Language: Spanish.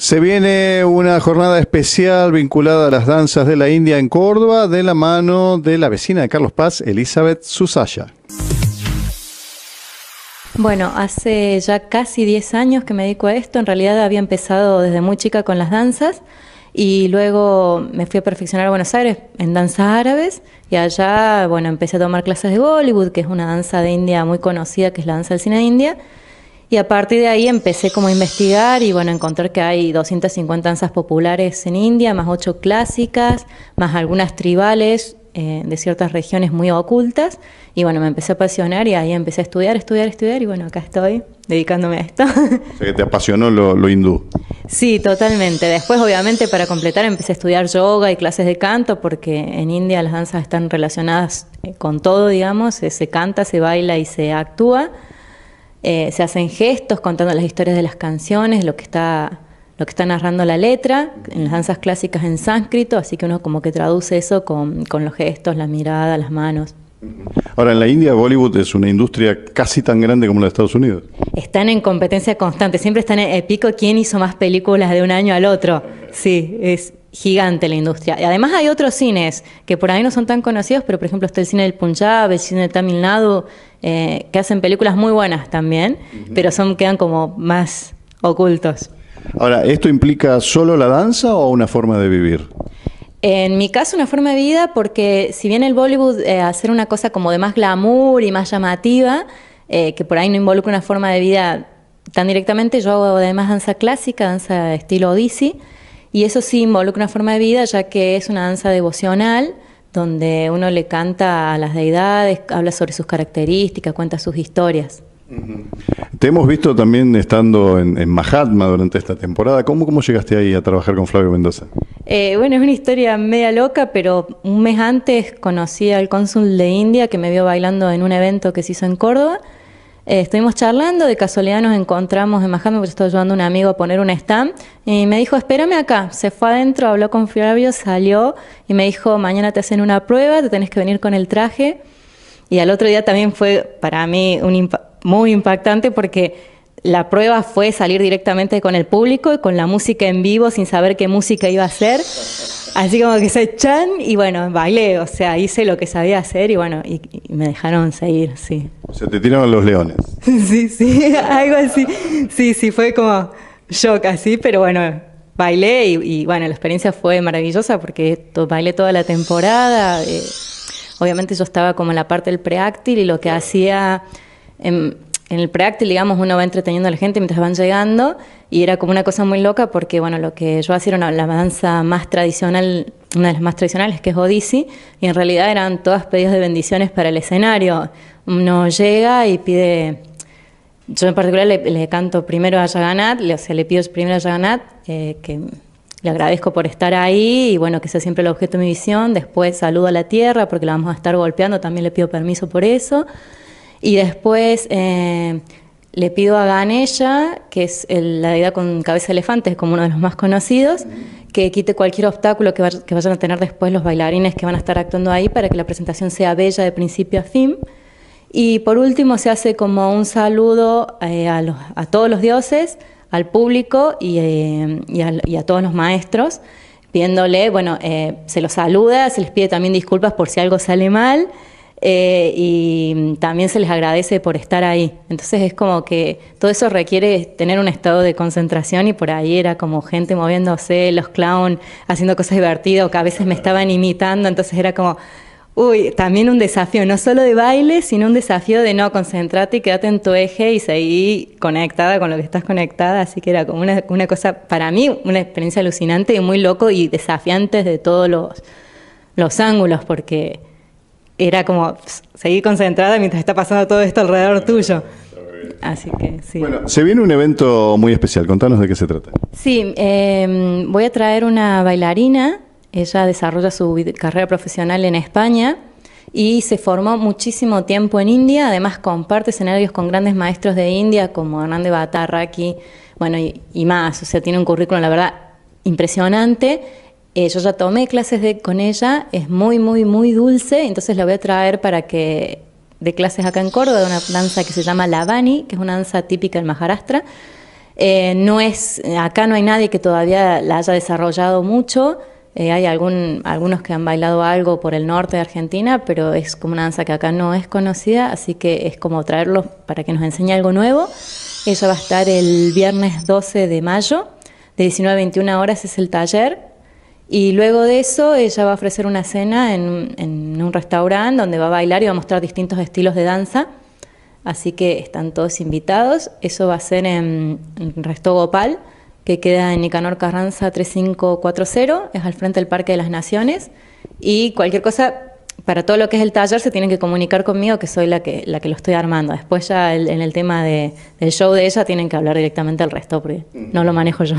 Se viene una jornada especial vinculada a las danzas de la India en Córdoba de la mano de la vecina de Carlos Paz, Elizabeth Susaya. Bueno, hace ya casi 10 años que me dedico a esto. En realidad había empezado desde muy chica con las danzas y luego me fui a perfeccionar a Buenos Aires en danzas árabes y allá, bueno, empecé a tomar clases de Bollywood, que es una danza de India muy conocida, que es la danza del cine de India. Y a partir de ahí empecé como a investigar y bueno, encontrar que hay 250 danzas populares en India, más ocho clásicas, más algunas tribales eh, de ciertas regiones muy ocultas. Y bueno, me empecé a apasionar y ahí empecé a estudiar, estudiar, estudiar y bueno, acá estoy dedicándome a esto. te apasionó lo, hindú. Sí, totalmente. Después, obviamente, para completar, empecé a estudiar yoga y clases de canto, porque en India las danzas están relacionadas eh, con todo, digamos, se canta, se baila y se actúa. Eh, se hacen gestos contando las historias de las canciones, lo que está lo que narrando la letra, en las danzas clásicas en sánscrito, así que uno como que traduce eso con, los gestos, la mirada, las manos. Ahora, en la India, Bollywood es una industria casi tan grande como la de Estados Unidos. Están en competencia constante, siempre están en eh, pico quién hizo más películas de un año al otro. Sí, es gigante la industria. Y además hay otros cines que por ahí no son tan conocidos, pero por ejemplo está el cine del Punjab, el cine de Tamil Nadu, eh, que hacen películas muy buenas también, pero son quedan como más ocultos. Ahora, ¿esto implica solo la danza o una forma de vivir? En mi caso, una forma de vida, porque si bien el Bollywood hace eh, hacer una cosa como de más glamour y más llamativa, eh, que por ahí no involucra una forma de vida tan directamente, yo hago además danza clásica, danza estilo Odissi, y eso sí involucra una forma de vida, ya que es una danza devocional, donde uno le canta a las deidades, habla sobre sus características, cuenta sus historias. Te hemos visto también estando en, Mahatma durante esta temporada. ¿Cómo, ¿Cómo, llegaste ahí a trabajar con Flavio Mendoza? Eh, bueno, es una historia media loca, pero un mes antes conocí al cónsul de India que me vio bailando en un evento que se hizo en Córdoba eh, estuvimos charlando, de casualidad nos encontramos en Majame, porque estaba ayudando a un amigo a poner un stand, y me dijo, espérame acá. Se fue adentro, habló con Flavio, salió y me dijo, mañana te hacen una prueba, te tenés que venir con el traje. Y al otro día también fue para mí un muy impactante porque la prueba fue salir directamente con el público y con la música en vivo sin saber qué música iba a ser. Así como que se chan y bueno, bailé, o sea, hice lo que sabía hacer y bueno, y, me dejaron seguir, sí. O sea, te tiraron los leones. sí, sí, algo así. Sí, sí, fue como shock así, pero bueno, bailé y, bueno, la experiencia fue maravillosa porque bailé toda la temporada. Eh, obviamente yo estaba como en la parte del preáctil y lo que hacía... En, en el práctil, digamos, uno va entreteniendo a la gente mientras van llegando y era como una cosa muy loca porque, bueno, lo que yo hacía era una, la danza más tradicional, una de las más tradicionales, que es Odissi, y en realidad eran todas pedidos de bendiciones para el escenario. Uno llega y pide, yo en particular le, canto primero a Yaganat, le, o sea, le pido primero a Yaganat eh, que le agradezco por estar ahí y bueno, que sea siempre el objeto de mi visión. Después saludo a la tierra porque la vamos a estar golpeando, también le pido permiso por eso. Y después eh, le pido a Ganesha, que es la deidad con cabeza de elefante, es como uno de los más conocidos, que quite cualquier obstáculo que, vayan a tener después los bailarines que van a estar actuando ahí para que la presentación sea bella de principio a fin. Y por último se hace como un saludo eh, a, todos los dioses, al público y, eh, a, todos los maestros pidiéndole, bueno, se los saluda, se les pide también disculpas por si algo sale mal eh, y también se les agradece por estar ahí. Entonces es como que todo eso requiere tener un estado de concentración y por ahí era como gente moviéndose, los clowns haciendo cosas divertidas o que a veces me estaban imitando, entonces era como... Uy, también un desafío, no solo de baile, sino un desafío de no concentrarte y quedarte en tu eje y seguir conectada con lo que estás conectada. Así que era como una, cosa, para mí, una experiencia alucinante y muy loco y desafiante de todos los ángulos, porque era como seguir concentrada mientras está pasando todo esto alrededor tuyo. Así que sí. Bueno, se viene un evento muy especial. Contanos de qué se trata. Sí, em, voy a traer una bailarina. Ella desarrolla su carrera profesional en España y se formó muchísimo tiempo en India. Además, comparte escenarios con grandes maestros de India como Hernández aquí bueno, y, y más. O sea, tiene un currículum, la verdad, impresionante yo ya tomé clases de, con ella, es muy, muy, muy dulce, entonces la voy a traer para que de clases acá en Córdoba, de una danza que se llama Lavani, que es una danza típica del Maharashtra. Eh, no es, acá no hay nadie que todavía la haya desarrollado mucho, eh, hay algún, algunos que han bailado algo por el norte de Argentina, pero es como una danza que acá no es conocida, así que es como traerlos para que nos enseñe algo nuevo. Ella va a estar el viernes 12 de mayo, de 19 a 21 horas es el taller, y luego de eso ella va a ofrecer una cena en, un restaurante donde va a bailar y va a mostrar distintos estilos de danza. Así que están todos invitados. Eso va a ser en, Resto Gopal, que queda en Nicanor Carranza 3540, es al frente del Parque de las Naciones. Y cualquier cosa, para todo lo que es el taller se tienen que comunicar conmigo, que soy la que, la que lo estoy armando. Después ya en el tema de, del show de ella tienen que hablar directamente al resto, porque no lo manejo yo.